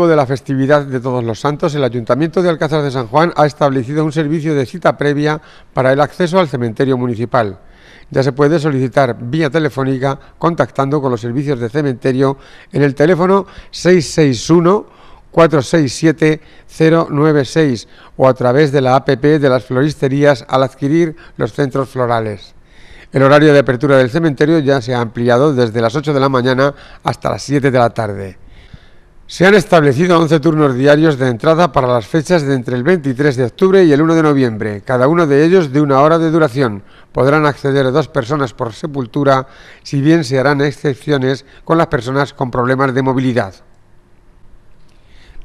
de la festividad de Todos los Santos, el Ayuntamiento de Alcázar de San Juan ha establecido un servicio de cita previa para el acceso al cementerio municipal. Ya se puede solicitar vía telefónica contactando con los servicios de cementerio en el teléfono 661 467-096 o a través de la APP de las floristerías al adquirir los centros florales. El horario de apertura del cementerio ya se ha ampliado desde las 8 de la mañana hasta las 7 de la tarde. Se han establecido 11 turnos diarios de entrada para las fechas de entre el 23 de octubre y el 1 de noviembre, cada uno de ellos de una hora de duración. Podrán acceder dos personas por sepultura, si bien se harán excepciones con las personas con problemas de movilidad.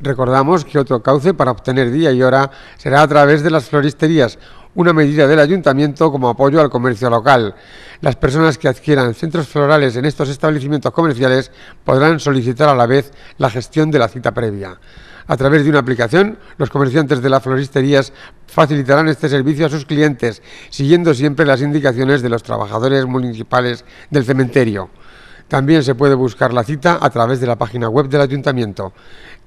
Recordamos que otro cauce para obtener día y hora será a través de las floristerías, una medida del ayuntamiento como apoyo al comercio local. Las personas que adquieran centros florales en estos establecimientos comerciales podrán solicitar a la vez la gestión de la cita previa. A través de una aplicación, los comerciantes de las floristerías facilitarán este servicio a sus clientes, siguiendo siempre las indicaciones de los trabajadores municipales del cementerio. También se puede buscar la cita a través de la página web del ayuntamiento.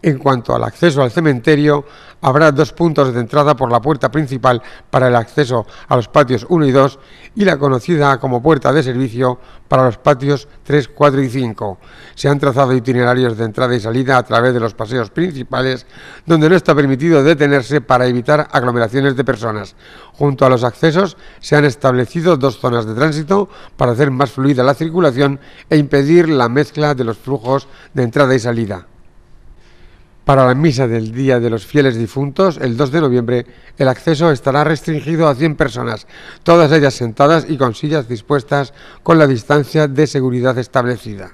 En cuanto al acceso al cementerio, Habrá dos puntos de entrada por la puerta principal para el acceso a los patios 1 y 2 y la conocida como puerta de servicio para los patios 3, 4 y 5. Se han trazado itinerarios de entrada y salida a través de los paseos principales donde no está permitido detenerse para evitar aglomeraciones de personas. Junto a los accesos se han establecido dos zonas de tránsito para hacer más fluida la circulación e impedir la mezcla de los flujos de entrada y salida. Para la misa del Día de los Fieles Difuntos, el 2 de noviembre, el acceso estará restringido a 100 personas, todas ellas sentadas y con sillas dispuestas con la distancia de seguridad establecida.